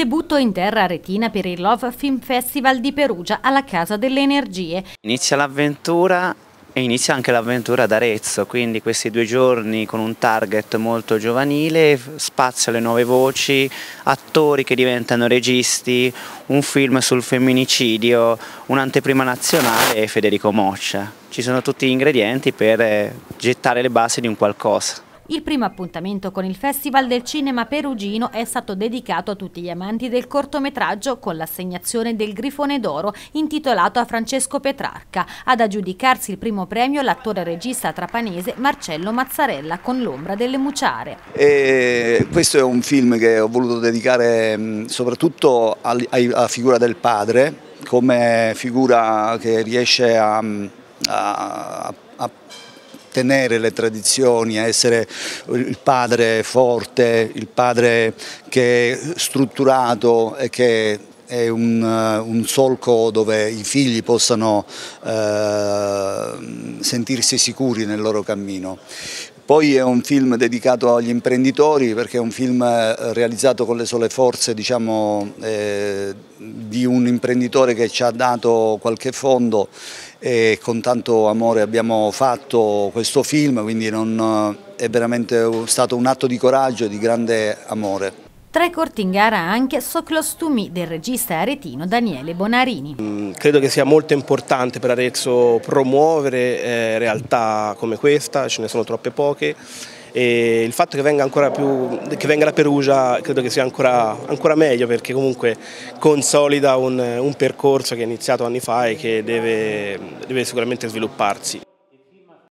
Debutto in terra retina per il Love Film Festival di Perugia alla Casa delle Energie. Inizia l'avventura e inizia anche l'avventura ad Arezzo, quindi questi due giorni con un target molto giovanile, spazio alle nuove voci, attori che diventano registi, un film sul femminicidio, un'anteprima nazionale e Federico Moccia. Ci sono tutti gli ingredienti per eh, gettare le basi di un qualcosa. Il primo appuntamento con il Festival del Cinema Perugino è stato dedicato a tutti gli amanti del cortometraggio con l'assegnazione del Grifone d'Oro intitolato a Francesco Petrarca, ad aggiudicarsi il primo premio l'attore regista trapanese Marcello Mazzarella con L'ombra delle muciare. E questo è un film che ho voluto dedicare mm, soprattutto alla figura del padre come figura che riesce a, mm, a, a tenere le tradizioni, a essere il padre forte, il padre che è strutturato e che è un, uh, un, solco dove i figli possano eh, sentirsi sicuri nel loro cammino. Poi è un film dedicato agli imprenditori perché è un film eh, realizzato con le sole forze diciamo, eh, di un imprenditore che ci ha dato qualche fondo e con tanto amore abbiamo fatto questo film, quindi non, eh, è veramente stato un atto di coraggio e di grande amore. Tra i corti in gara anche So Close to Me del regista aretino Daniele Bonarini. Mm, credo che sia molto importante per Arezzo promuovere eh, realtà come questa, ce ne sono troppe poche e il fatto che venga, ancora più, che venga da Perugia credo che sia ancora, ancora meglio perché comunque consolida un, un, percorso che è iniziato anni fa e che deve, deve sicuramente svilupparsi.